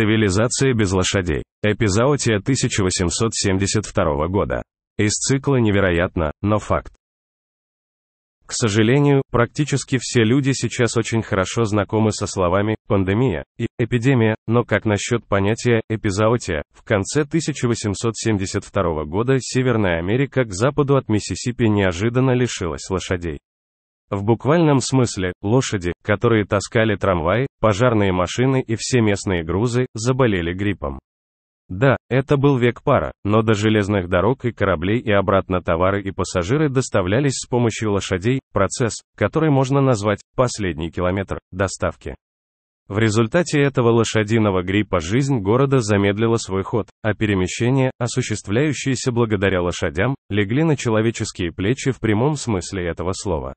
Цивилизация без лошадей. Эпизоотия 1872 года. Из цикла «Невероятно, но факт». К сожалению, практически все люди сейчас очень хорошо знакомы со словами «пандемия» и «эпидемия», но как насчет понятия эпизоотия? В конце 1872 года Северная Америка к западу от Миссисипи неожиданно лишилась лошадей. В буквальном смысле, лошади, которые таскали трамваи, пожарные машины и все местные грузы, заболели гриппом. Да, это был век пара, но до железных дорог и кораблей и обратно товары и пассажиры доставлялись с помощью лошадей, процесс, который можно назвать «последний километр» доставки. В результате этого лошадиного гриппа жизнь города замедлила свой ход, а перемещения, осуществляющиеся благодаря лошадям, легли на человеческие плечи в прямом смысле этого слова.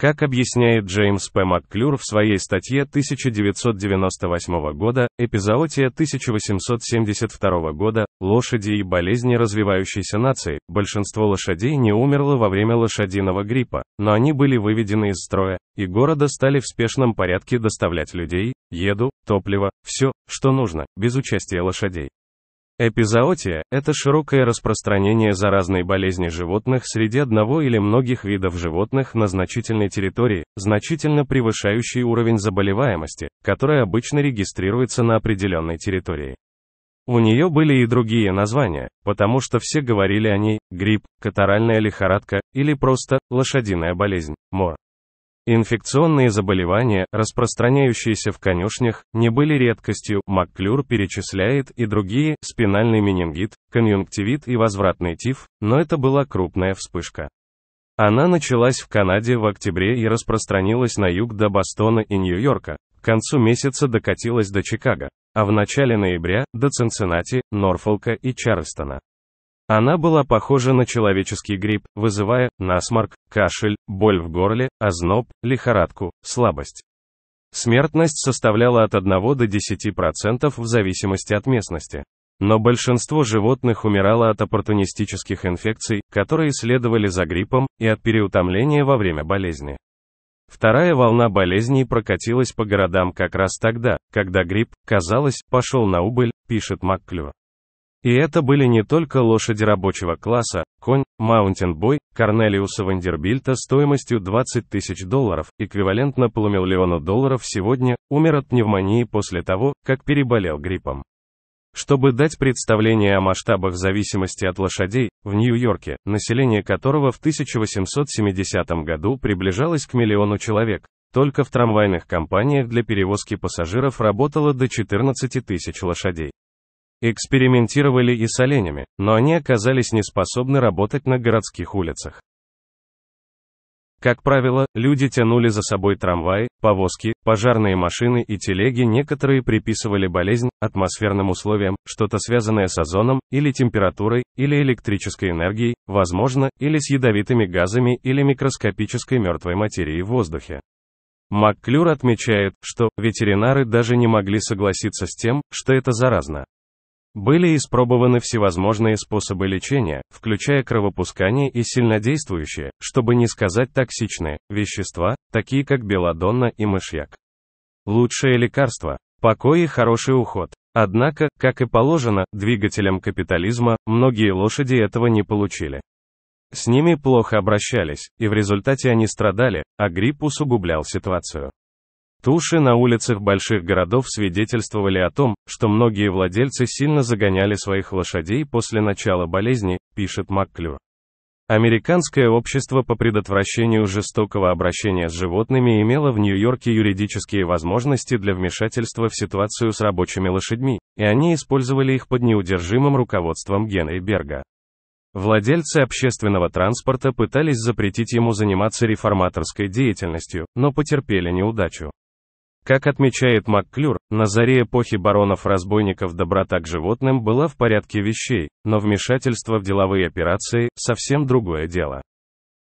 Как объясняет Джеймс П. Макклюр в своей статье 1998 года, эпизоотия 1872 года, лошади и болезни развивающейся нации, большинство лошадей не умерло во время лошадиного гриппа, но они были выведены из строя, и города стали в спешном порядке доставлять людей, еду, топливо, все, что нужно, без участия лошадей. Эпизоотия – это широкое распространение заразной болезни животных среди одного или многих видов животных на значительной территории, значительно превышающий уровень заболеваемости, которая обычно регистрируется на определенной территории. У нее были и другие названия, потому что все говорили о ней – грипп, катаральная лихорадка, или просто лошадиная болезнь – мор. Инфекционные заболевания, распространяющиеся в конюшнях, не были редкостью, Макклюр перечисляет и другие, спинальный менингит, конъюнктивит и возвратный тиф, но это была крупная вспышка. Она началась в Канаде в октябре и распространилась на юг до Бостона и Нью-Йорка, к концу месяца докатилась до Чикаго, а в начале ноября – до Цинциннати, Норфолка и Чарльстона. Она была похожа на человеческий грипп, вызывая насморк, кашель, боль в горле, озноб, лихорадку, слабость. Смертность составляла от 1 до 10% в зависимости от местности. Но большинство животных умирало от оппортунистических инфекций, которые следовали за гриппом, и от переутомления во время болезни. Вторая волна болезней прокатилась по городам как раз тогда, когда грипп, казалось, пошел на убыль, пишет Макклюр. И это были не только лошади рабочего класса, конь, маунтинбой, Корнелиуса Вандербильта стоимостью 20 тысяч долларов, эквивалентно полумиллиону долларов сегодня, умер от пневмонии после того, как переболел гриппом. Чтобы дать представление о масштабах зависимости от лошадей, в Нью-Йорке, население которого в 1870 году приближалось к миллиону человек, только в трамвайных компаниях для перевозки пассажиров работало до 14 тысяч лошадей. Экспериментировали и с оленями, но они оказались неспособны работать на городских улицах. Как правило, люди тянули за собой трамваи, повозки, пожарные машины и телеги, некоторые приписывали болезнь атмосферным условиям, что-то связанное с озоном, или температурой, или электрической энергией, возможно, или с ядовитыми газами или микроскопической мертвой материей в воздухе. Макклюр отмечает, что ветеринары даже не могли согласиться с тем, что это заразно. Были испробованы всевозможные способы лечения, включая кровопускание и сильнодействующие, чтобы не сказать токсичные, вещества, такие как белодонна и мышьяк. Лучшее лекарство – покой и хороший уход. Однако, как и положено, двигателям капитализма, многие лошади этого не получили. С ними плохо обращались, и в результате они страдали, а грипп усугублял ситуацию. Туши на улицах больших городов свидетельствовали о том, что многие владельцы сильно загоняли своих лошадей после начала болезни, пишет Макклюр. Американское общество по предотвращению жестокого обращения с животными имело в Нью-Йорке юридические возможности для вмешательства в ситуацию с рабочими лошадьми, и они использовали их под неудержимым руководством Генри Берга. Владельцы общественного транспорта пытались запретить ему заниматься реформаторской деятельностью, но потерпели неудачу. Как отмечает Макклюр, на заре эпохи баронов-разбойников доброта к животным была в порядке вещей, но вмешательство в деловые операции – совсем другое дело.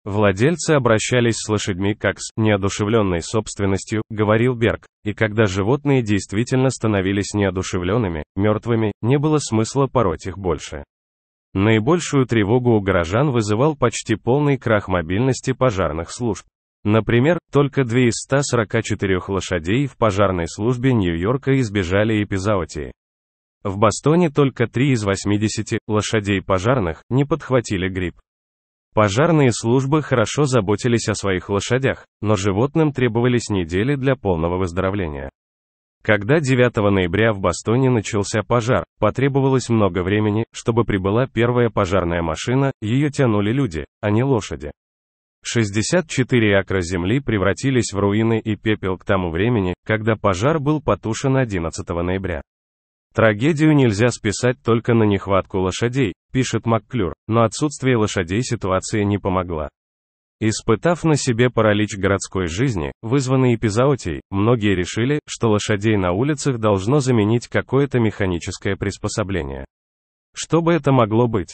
Владельцы обращались с лошадьми как с неодушевленной собственностью, говорил Берг, и когда животные действительно становились неодушевленными, мертвыми, не было смысла пороть их больше. Наибольшую тревогу у горожан вызывал почти полный крах мобильности пожарных служб. Например, только две из 144 лошадей в пожарной службе Нью-Йорка избежали эпизоотии. В Бостоне только 3 из 80 лошадей пожарных не подхватили грипп. Пожарные службы хорошо заботились о своих лошадях, но животным требовались недели для полного выздоровления. Когда 9 ноября в Бостоне начался пожар, потребовалось много времени, чтобы прибыла первая пожарная машина, ее тянули люди, а не лошади. 64 акра земли превратились в руины и пепел к тому времени, когда пожар был потушен 11 ноября. Трагедию нельзя списать только на нехватку лошадей, пишет Макклюр, но отсутствие лошадей ситуации не помогла. Испытав на себе паралич городской жизни, вызванный эпизоотией, многие решили, что лошадей на улицах должно заменить какое-то механическое приспособление. Что бы это могло быть?